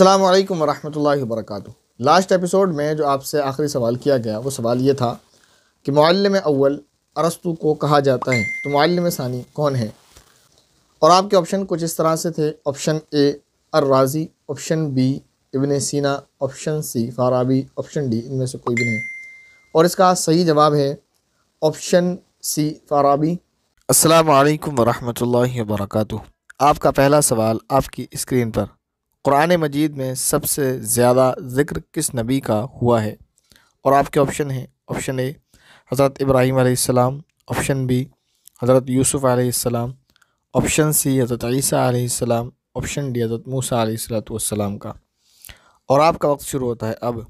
अल्लाम वरहमल work last episode में जो आपसे आखिरी सवाल किया गया वो सवाल ये था कि मालम अव्वल अरस्तु को कहा जाता है तो मालम सानी कौन है और आपके ऑप्शन कुछ इस तरह से थे option A Arrazi option B Ibn Sina option C Farabi option D इनमें से कोई भी नहीं और इसका सही जवाब है ऑप्शन सी फाराबी अल्लाम वरहमल वर्क आपका पहला सवाल आपकी स्क्रीन पर कुरान मजीद में सबसे ज़्यादा ज़िक्र किस नबी का हुआ है और आपके ऑप्शन हैं ऑप्शन ए हज़रत इब्राहीम आसमाम ऑप्शन बी हज़रत यूसुफ़ आसमाम ऑप्शन सी हज़रत ईसा आसमाम ऑप्शन डी हज़रत मूसा आसलाम का और आपका वक्त शुरू होता है अब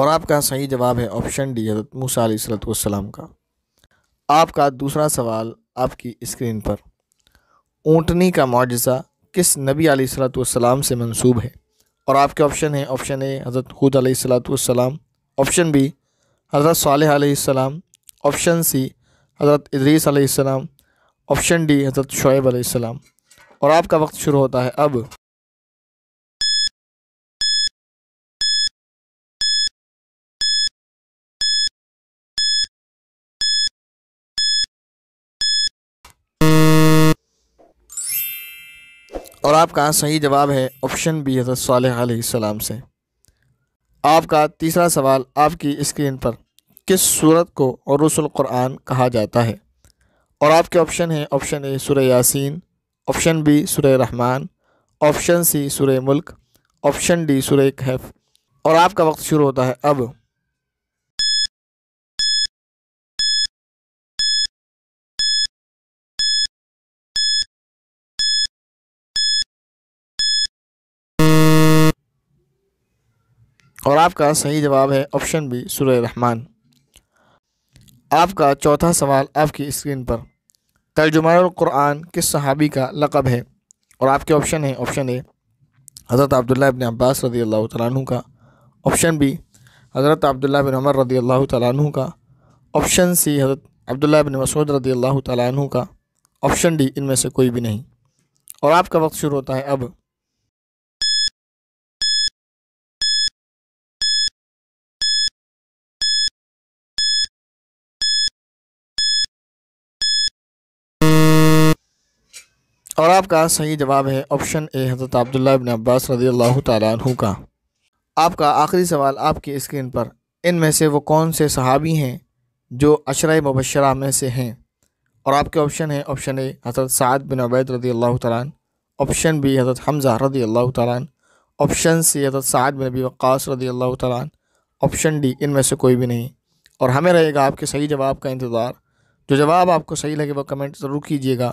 और आपका सही जवाब है ऑप्शन डी हजरत मूसा सलाम का आपका दूसरा सवाल आपकी स्क्रीन पर ऊँटनी का मुआजा किस नबी सलाम से मंसूब है और आपके ऑप्शन हैं ऑप्शन ए हज़रत हूद सलाम ऑप्शन बी हज़रत साल सलाम ऑप्शन सी हज़रत इदरीस सलाम ऑप्शन डी हज़रत शुएब सलाम और आपका वक्त शुरू होता है अब और आपका सही जवाब है ऑप्शन बी हज़रत साल सलाम से आपका तीसरा सवाल आपकी स्क्रीन पर किस सूरत को रसुल कुरान कहा जाता है और आपके ऑप्शन हैं ऑप्शन ए सुर यासीन ऑप्शन बी सुर रहमान ऑप्शन सी सुर मुल्क ऑप्शन डी सुर कहफ और आपका वक्त शुरू होता है अब और आपका सही जवाब है ऑप्शन बी सुरह रहमान आपका चौथा सवाल आपकी स्क्रीन पर तर्जुमान किस सहाबी का लक़ब है और आपके ऑप्शन है ऑप्शन ए हज़रत अब्दुल्ला इबन अब्बास रदी अल्लाह तु का ऑप्शन बी हज़रत अब्दुल्ला बिन उमर रदी अल्लाह तु का ऑप्शन सी हज़रत अब्दुल्ला बिन मसूद रदी अल्लाह तु का ऑप्शन डी इनमें से कोई भी नहीं और आपका वक्त शुरू होता है अब और आपका सही जवाब है ऑप्शन ए हज़रत अब्दुल्ला इबन अब्बास रदी अल्लाह तु का आपका आखिरी सवाल आपकी स्क्रीन पर इनमें से वो कौन से सहाबी हैं जो अशर मुबशरा में से हैं और आपके ऑप्शन हैं ऑप्शन ए हज़रत साद बिन अबैद रदी अल्लाह तन ऑप्शन बी हज़रत हमज़ा रदी अल्लाह तारान ऑप्शन सी हज़रत साद बिन अबी वक़ास रदी अल्लाह तारान ऑप्शन डी इनमें से कोई भी नहीं और हमें रहेगा आपके सही जवाब का इंतज़ार जो जवाब आपको सही लगे वो कमेंट ज़रूर कीजिएगा